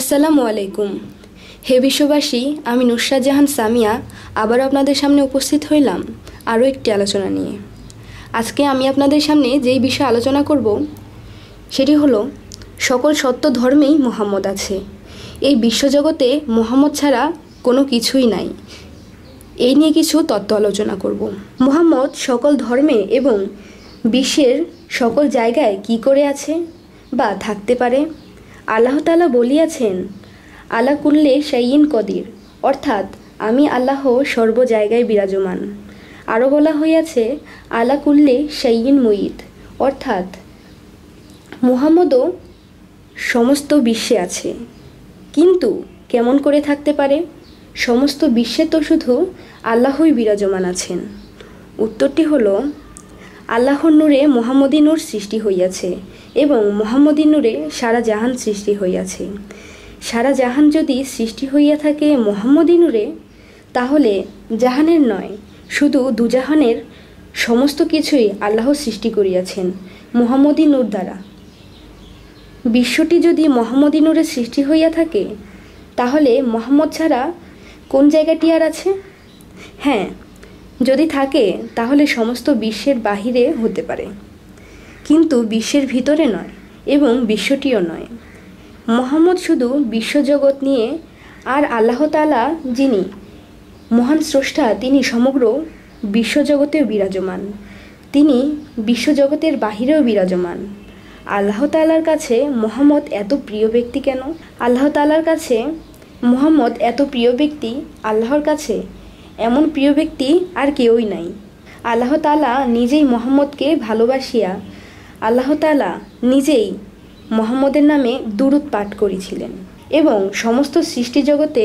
আসসালামু আলাইকুম হে বিশ্ববাসী আমি নুসরা জাহান সামিয়া আবারও আপনাদের সামনে উপস্থিত হইলাম আরও একটি আলোচনা নিয়ে আজকে আমি আপনাদের সামনে যেই বিষয়ে আলোচনা করব সেটি হলো সকল সত্য ধর্মেই মোহাম্মদ আছে এই বিশ্বজগতে মোহাম্মদ ছাড়া কোনো কিছুই নাই এই নিয়ে কিছু তত্ত্ব আলোচনা করব মোহাম্মদ সকল ধর্মে এবং বিশ্বের সকল জায়গায় কি করে আছে বা থাকতে পারে আল্লাহ তালা বলিয়াছেন আলা কুল্লে শাইন কদির অর্থাৎ আমি আল্লাহ সর্ব জায়গায় বিরাজমান আরও বলা হইয়াছে আলা কুল্লে শাইন মুইদ অর্থাৎ মুহাম্মদও সমস্ত বিশ্বে আছে কিন্তু কেমন করে থাকতে পারে সমস্ত বিশ্বে তো শুধু আল্লাহই বিরাজমান আছেন উত্তরটি হল আল্লাহর নূরে মোহাম্মদী নূর সৃষ্টি হইয়াছে এবং মোহাম্মদী নূরে সারা জাহান সৃষ্টি হইয়াছে সারা জাহান যদি সৃষ্টি হইয়া থাকে মোহাম্মদী নূরে তাহলে জাহানের নয় শুধু দুজাহানের সমস্ত কিছুই আল্লাহ সৃষ্টি করিয়াছেন মোহাম্মদী নূর দ্বারা বিশ্বটি যদি মোহাম্মদী নূরে সৃষ্টি হইয়া থাকে তাহলে মোহাম্মদ ছাড়া কোন জায়গাটি আর আছে হ্যাঁ যদি থাকে তাহলে সমস্ত বিশ্বের বাহিরে হতে পারে কিন্তু বিশ্বের ভিতরে নয় এবং বিশ্বটিও নয় মোহাম্মদ শুধু বিশ্বজগৎ নিয়ে আর আল্লাহ তালা যিনি মহান স্রষ্টা তিনি সমগ্র বিশ্বজগতেও বিরাজমান তিনি বিশ্বজগতের বাহিরেও বিরাজমান আল্লাহ তালার কাছে মোহাম্মদ এত প্রিয় ব্যক্তি কেন আল্লাহ তালার কাছে মোহাম্মদ এত প্রিয় ব্যক্তি আল্লাহর কাছে এমন প্রিয় ব্যক্তি আর কেউই নাই আল্লাহ তালা নিজেই মোহাম্মদকে ভালোবাসিয়া আল্লাহ তালা নিজেই মোহাম্মদের নামে দুরুদ পাঠ করেছিলেন এবং সমস্ত সৃষ্টি জগতে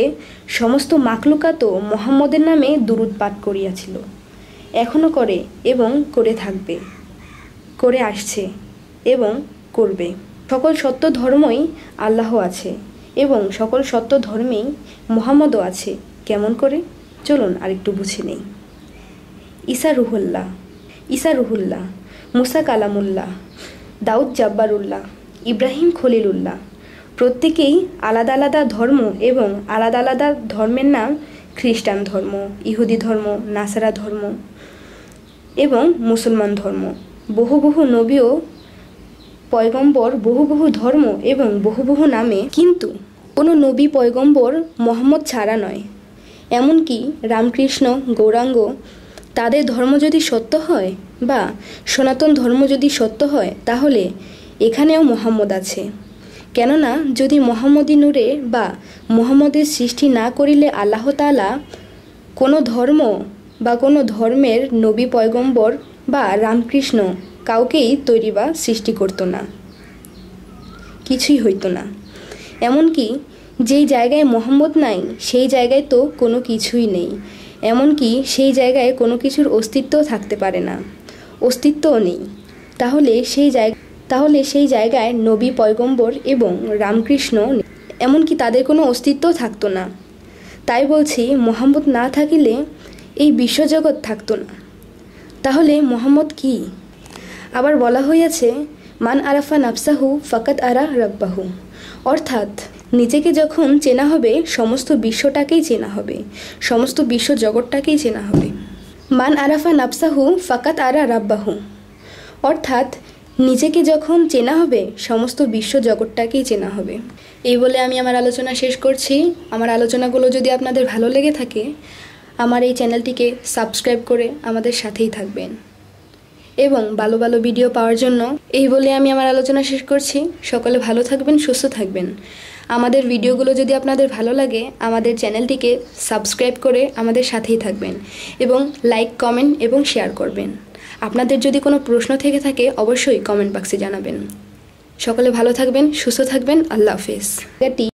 সমস্ত মাকলুকাতও মোহাম্মদের নামে দুরুদ পাঠ করিয়াছিল এখনও করে এবং করে থাকবে করে আসছে এবং করবে সকল সত্য ধর্মই আল্লাহ আছে এবং সকল সত্য ধর্মেই মোহাম্মদও আছে কেমন করে চলুন আরেকটু বুঝে নেই ঈসা রুহুল্লাহ ঈসা রুহুল্লাহ মুসা কালামুল্লাহ দাউদ জাব্বারুল্লাহ ইব্রাহিম খলিলুল্লাহ প্রত্যেকেই আলাদা আলাদা ধর্ম এবং আলাদা আলাদা ধর্মের নাম খ্রিস্টান ধর্ম ইহুদি ধর্ম নাসারা ধর্ম এবং মুসলমান ধর্ম বহু বহু নবীও পয়গম্বর বহু বহু ধর্ম এবং বহু বহু নামে কিন্তু কোনো নবী পয়গম্বর মোহাম্মদ ছাড়া নয় এমনকি রামকৃষ্ণ গৌরাঙ্গ তাদের ধর্ম যদি সত্য হয় বা সনাতন ধর্ম যদি সত্য হয় তাহলে এখানেও মোহাম্মদ আছে কেননা যদি মোহাম্মদী নূরে বা মোহাম্মদের সৃষ্টি না করিলে আল্লাহ তালা কোনো ধর্ম বা কোনো ধর্মের নবী পয়গম্বর বা রামকৃষ্ণ কাউকেই তৈরি বা সৃষ্টি করত না কিছুই হইতো না এমনকি যেই জায়গায় মোহাম্মদ নাই সেই জায়গায় তো কোনো কিছুই নেই এমনকি সেই জায়গায় কোনো কিছুর অস্তিত্ব থাকতে পারে না অস্তিত্বও নেই তাহলে সেই জায়গা তাহলে সেই জায়গায় নবী পয়গম্বর এবং রামকৃষ্ণ এমনকি তাদের কোনো অস্তিত্ব থাকতো না তাই বলছি মোহাম্মদ না থাকিলে এই বিশ্বজগৎ থাকতো না তাহলে মোহাম্মদ কি আবার বলা হইয়াছে মান আরাফা নাফসাহু ফকাত আরা রব্বাহু অর্থাৎ নিজেকে যখন চেনা হবে সমস্ত বিশ্বটাকেই চেনা হবে সমস্ত বিশ্ব জগৎটাকেই চেনা হবে মান আরাফা নাফসাহু ফাকাত আরা রাব্বাহু অর্থাৎ নিজেকে যখন চেনা হবে সমস্ত বিশ্ব জগৎটাকেই চেনা হবে এই বলে আমি আমার আলোচনা শেষ করছি আমার আলোচনাগুলো যদি আপনাদের ভালো লেগে থাকে আমার এই চ্যানেলটিকে সাবস্ক্রাইব করে আমাদের সাথেই থাকবেন এবং ভালো ভালো ভিডিও পাওয়ার জন্য এই বলে আমি আমার আলোচনা শেষ করছি সকলে ভালো থাকবেন সুস্থ থাকবেন আমাদের ভিডিওগুলো যদি আপনাদের ভালো লাগে আমাদের চ্যানেলটিকে সাবস্ক্রাইব করে আমাদের সাথেই থাকবেন এবং লাইক কমেন্ট এবং শেয়ার করবেন আপনাদের যদি কোনো প্রশ্ন থেকে থাকে অবশ্যই কমেন্ট বাক্সে জানাবেন সকলে ভালো থাকবেন সুস্থ থাকবেন আল্লাহ হাফিজ